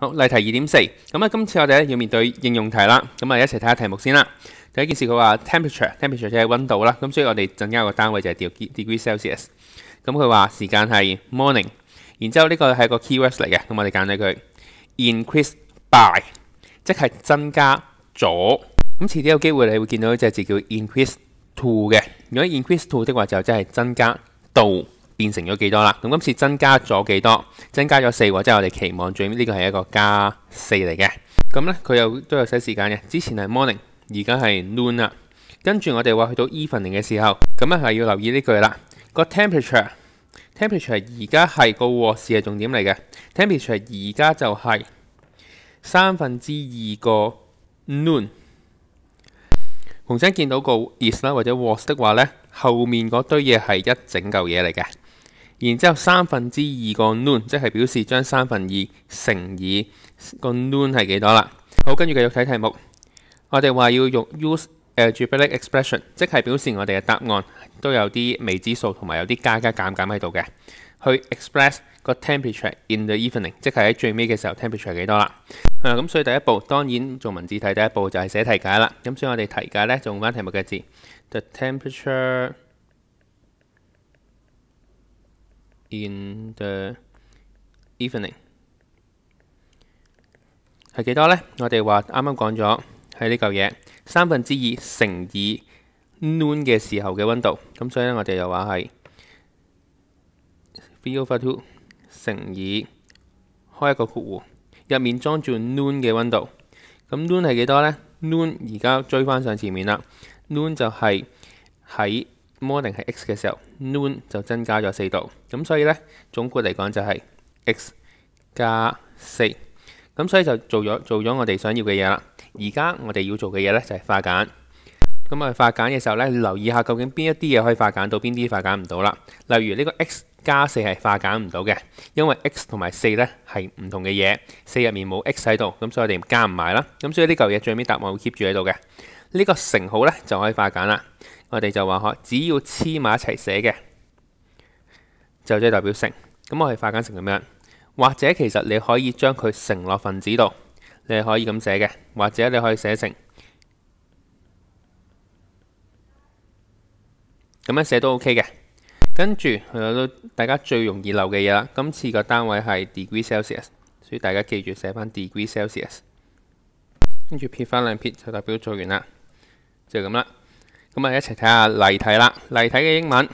好例題二點四，咁啊，今次我哋咧要面對應用題啦，咁啊一齊睇下題目先啦。第一件事佢話 temperature，temperature 即係温度啦，咁所以我哋增加個單位就係 degree Celsius。咁佢话时间系 morning，然之后呢個係个 key word 嚟嘅，咁我哋拣咗佢 increase by，即系增加咗。咁迟啲有机会你会见到一隻字叫 increase to 嘅，如果 increase to 的话就即系增加度。變成咗幾多啦？咁今次增加咗幾多？增加咗四喎，即係我哋期望最呢個係一個加四嚟嘅。咁咧佢又都有寫時間嘅，之前係 morning，而家係 noon 啦。跟住我哋話去到 evening 嘅時候，咁啊係要留意呢句啦。個 temperature temperature 而家係個 w 事係重點嚟嘅。temperature 而家就係三分之二個 noon。紅星見到個 is 啦或者 was 的話咧，後面嗰堆嘢係一整嚿嘢嚟嘅。然之後三分之二個 noon，即係表示將三分二乘以個 noon 係幾多啦？好，跟住繼續睇題目。我哋話要用 use a d b p l i a e expression，即係表示我哋嘅答案都有啲未知數同埋有啲加加減減喺度嘅，去 express 個 temperature in the evening，即係喺最尾嘅時候 temperature 係幾多啦？啊，咁所以第一步當然做文字題，第一步就係寫題解啦。咁所以我哋題解咧就用翻題目嘅字，the temperature。In the evening 係幾多呢？我哋話啱啱講咗係呢嚿嘢三分之二乘以 noon 嘅時候嘅温度，咁所以咧我哋又話係 v e e over two 乘以開一個括弧入面裝住 noon 嘅温度，咁 noon 係幾多呢 n o o n 而家追翻上前面啦，noon 就係喺 Morning 係 x 嘅時候，noon 就增加咗四度，咁所以呢，總括嚟講就係 x 加四，咁所以就做咗做咗我哋想要嘅嘢啦。而家我哋要做嘅嘢呢，就係化簡。咁啊化簡嘅時候呢，留意下究竟邊一啲嘢可以化簡，到邊啲化簡唔到啦。例如呢個 x 加四係化簡唔到嘅，因為 x 同埋四呢係唔同嘅嘢，四入面冇 x 喺度，咁所以我哋加唔埋啦。咁所以呢嚿嘢最尾答案會 keep 住喺度嘅。呢個乘號呢就可以化簡啦。我哋就話可只要黐埋一齊寫嘅，就即係代表乘。咁我係化簡成咁樣？或者其實你可以將佢乘落分子度，你可以咁寫嘅。或者你可以寫成咁樣寫都 OK 嘅。跟住，我都大家最容易漏嘅嘢啦。今次個單位係 degree Celsius，所以大家記住寫翻 degree Celsius。跟住撇翻兩撇就代表做完啦。就咁啦，咁啊一齐睇下例题啦。例题嘅英文，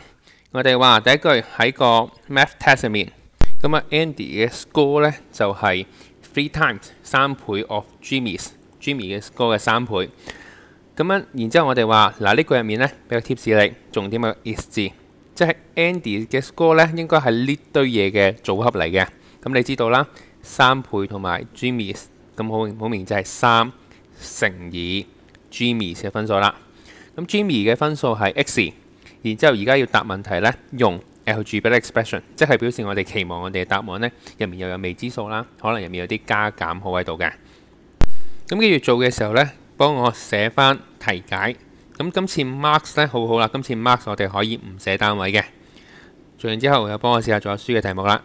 我哋话第一句喺个 math test 入面，咁啊 Andy 嘅 score 咧就系 three times 三倍 of Jimmy Jimmy 嘅 score 嘅三倍。咁样，然之后我哋话嗱呢句入面咧，俾个贴士你，重点嘅 is 字，即系 Andy 嘅 score 咧应该系呢堆嘢嘅组合嚟嘅。咁你知道啦，三倍同埋 Jimmy，咁好好明？就系三乘以。Jimmy 寫分數啦，咁 Jimmy 嘅分數係 x，然之後而家要答問題呢，用 l g b a e expression，即係表示我哋期望我哋嘅答案呢，入面又有未知數啦，可能入面有啲加減號喺度嘅。咁跟住做嘅時候呢，幫我寫翻題解。咁今次 max 咧好好啦，今次 max 我哋可以唔寫單位嘅。做完之後又幫我試下做下書嘅題目啦。